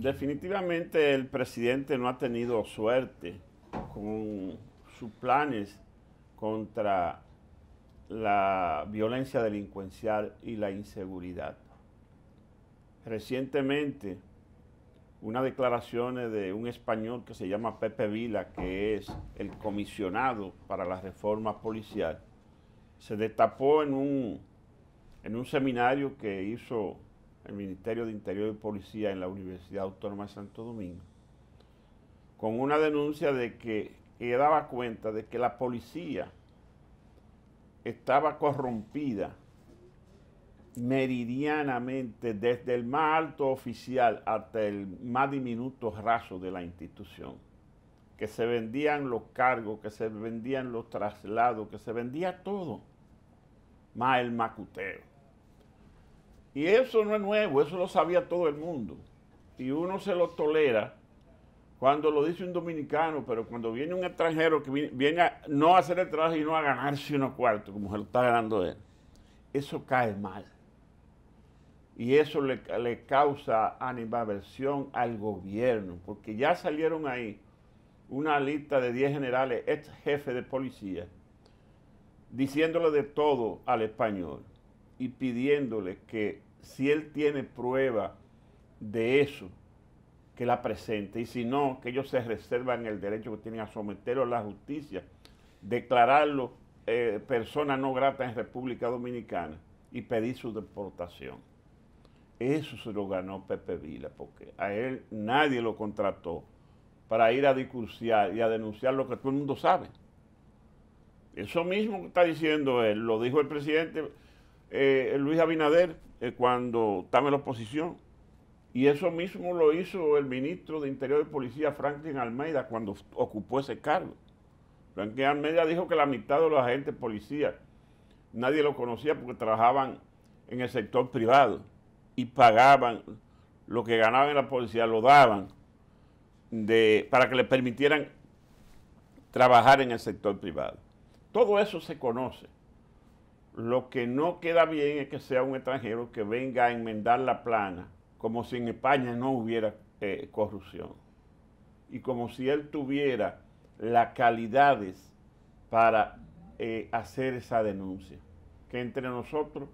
Definitivamente el presidente no ha tenido suerte con sus planes contra la violencia delincuencial y la inseguridad. Recientemente, una declaración de un español que se llama Pepe Vila, que es el comisionado para la reforma policial, se destapó en un, en un seminario que hizo el Ministerio de Interior y Policía en la Universidad Autónoma de Santo Domingo, con una denuncia de que, que daba cuenta de que la policía estaba corrompida meridianamente desde el más alto oficial hasta el más diminuto raso de la institución, que se vendían los cargos, que se vendían los traslados, que se vendía todo, más el macuteo. Y eso no es nuevo, eso lo sabía todo el mundo. Y uno se lo tolera cuando lo dice un dominicano, pero cuando viene un extranjero que viene, a, no hacer el trabajo y no a ganarse unos cuartos, como se lo está ganando él, eso cae mal. Y eso le, le causa animaversión al gobierno, porque ya salieron ahí una lista de 10 generales, ex jefe de policía, diciéndole de todo al español y pidiéndole que si él tiene prueba de eso, que la presente. Y si no, que ellos se reservan el derecho que tienen a someterlo a la justicia, declararlo eh, persona no grata en República Dominicana y pedir su deportación. Eso se lo ganó Pepe Vila, porque a él nadie lo contrató para ir a discursar y a denunciar lo que todo el mundo sabe. Eso mismo que está diciendo él, lo dijo el presidente eh, Luis Abinader eh, cuando estaba en la oposición. Y eso mismo lo hizo el ministro de Interior y Policía, Franklin Almeida, cuando ocupó ese cargo. Franklin Almeida dijo que la mitad de los agentes policías nadie lo conocía porque trabajaban en el sector privado y pagaban lo que ganaban en la policía, lo daban para que le permitieran trabajar en el sector privado. Todo eso se conoce. Lo que no queda bien es que sea un extranjero que venga a enmendar la plana, como si en España no hubiera eh, corrupción. Y como si él tuviera las calidades para eh, hacer esa denuncia, que entre nosotros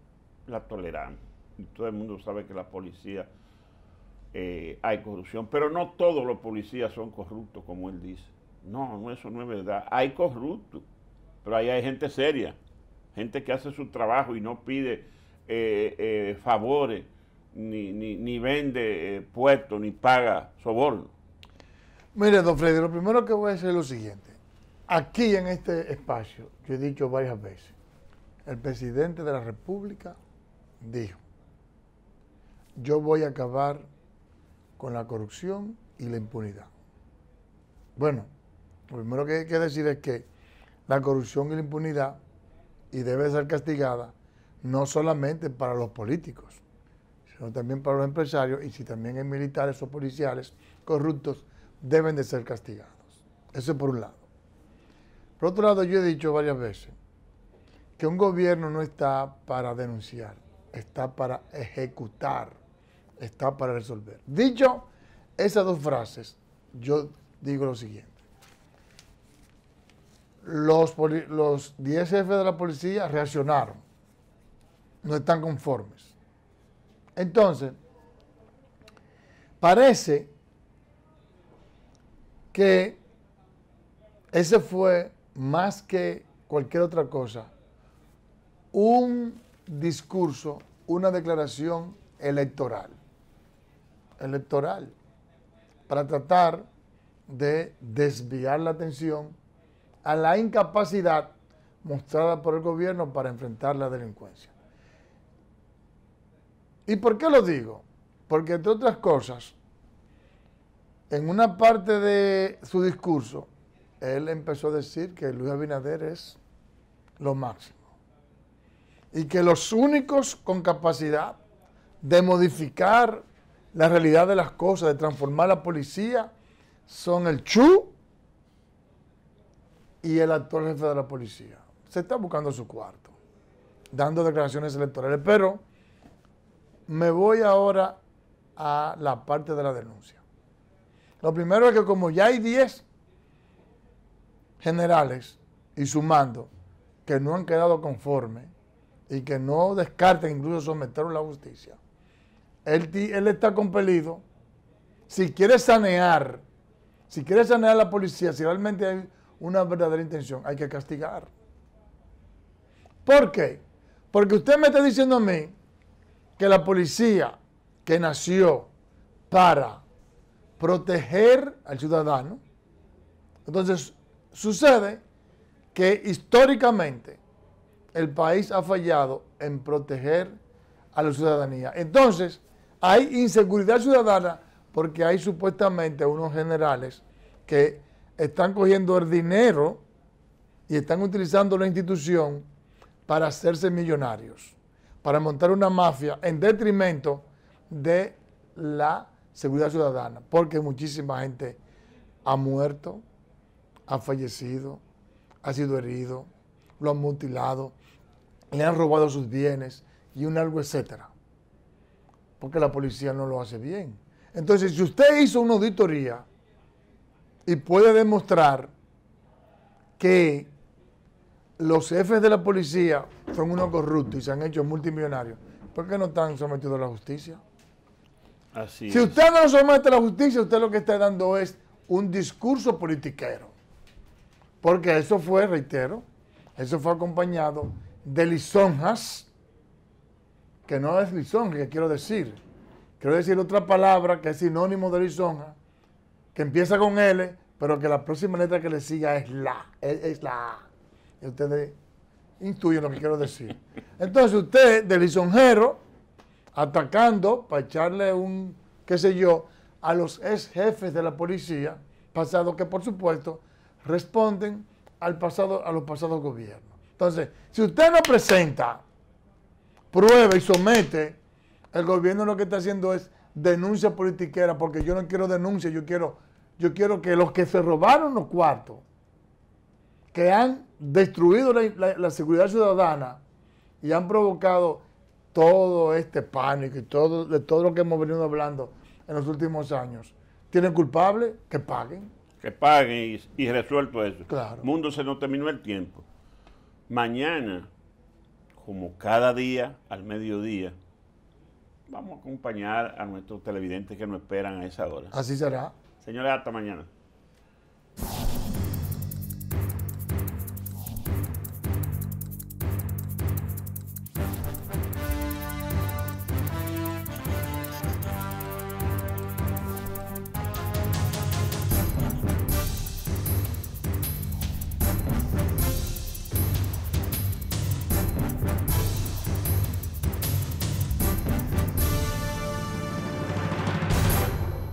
la toleramos. Y todo el mundo sabe que la policía eh, hay corrupción, pero no todos los policías son corruptos, como él dice. No, no, eso no es verdad. Hay corruptos, pero ahí hay gente seria gente que hace su trabajo y no pide eh, eh, favores, ni, vende eh, puestos, ni paga soborno. Mire, don Freddy, lo primero que voy a decir es lo siguiente. Aquí en este espacio, yo he dicho varias veces, el presidente de la República dijo, yo voy a acabar con la corrupción y la impunidad. Bueno, lo primero que hay que decir es que la corrupción y la impunidad y debe ser castigada no solamente para los políticos, sino también para los empresarios y si también hay militares o policiales corruptos, deben de ser castigados. Eso es por un lado. Por otro lado, yo he dicho varias veces que un gobierno no está para denunciar, está para ejecutar, está para resolver. Dicho esas dos frases, yo digo lo siguiente los, 10 jefes de la policía reaccionaron, no están conformes. Entonces, parece que ese fue más que cualquier otra cosa, un discurso, una declaración electoral, electoral, para tratar de desviar la atención a la incapacidad mostrada por el gobierno para enfrentar la delincuencia. ¿Y por qué lo digo? Porque entre otras cosas, en una parte de su discurso, él empezó a decir que Luis Abinader es lo máximo y que los únicos con capacidad de modificar la realidad de las cosas, de transformar la policía, son el Chu y el actual jefe de la policía. Se está buscando su cuarto, dando declaraciones electorales, pero me voy ahora a la parte de la denuncia. Lo primero es que como ya hay 10 generales y sumando que no han quedado conformes y que no descarten incluso someterlo a la justicia, él, él está compelido, si quiere sanear, si quiere sanear a la policía, si realmente hay una verdadera intención, hay que castigar. ¿Por qué? Porque usted me está diciendo a mí que la policía que nació para proteger al ciudadano, entonces sucede que históricamente el país ha fallado en proteger a la ciudadanía. Entonces, hay inseguridad ciudadana porque hay supuestamente unos generales que están cogiendo el dinero y están utilizando la institución para hacerse millonarios, para montar una mafia en detrimento de la seguridad ciudadana, porque muchísima gente ha muerto, ha fallecido, ha sido herido, lo han mutilado, le han robado sus bienes y un algo, etcétera, porque la policía no lo hace bien. Entonces, si usted hizo una auditoría, y puede demostrar que los jefes de la policía son unos corruptos y se han hecho multimillonarios, ¿por qué no están sometidos a la justicia? si usted no somete a la justicia, usted lo que está dando es un discurso politiquero. Porque eso fue, reitero, eso fue acompañado de lisonjas, que no es lisonja, que quiero decir. Quiero decir otra palabra que es sinónimo de lisonja, que empieza con L, pero que la próxima letra que le siga es la, es, la Y ustedes intuyen lo que quiero decir. Entonces usted, de lisonjero, atacando para echarle un, qué sé yo, a los ex jefes de la policía, pasado que por supuesto responden al pasado, a los pasados gobiernos. Entonces, si usted no presenta, prueba y somete, el gobierno lo que está haciendo es denuncia politiquera, porque yo no quiero denuncia, yo quiero, yo quiero que los que se robaron los cuartos, que han destruido la, seguridad ciudadana y han provocado todo este pánico y todo, de todo lo que hemos venido hablando en los últimos años, tienen culpable, que paguen. Que paguen y, resuelto eso. Claro. Mundo se nos terminó el tiempo. Mañana, como cada día al mediodía, vamos a acompañar a nuestros televidentes que nos esperan a esa hora. Así será. Señores, hasta mañana.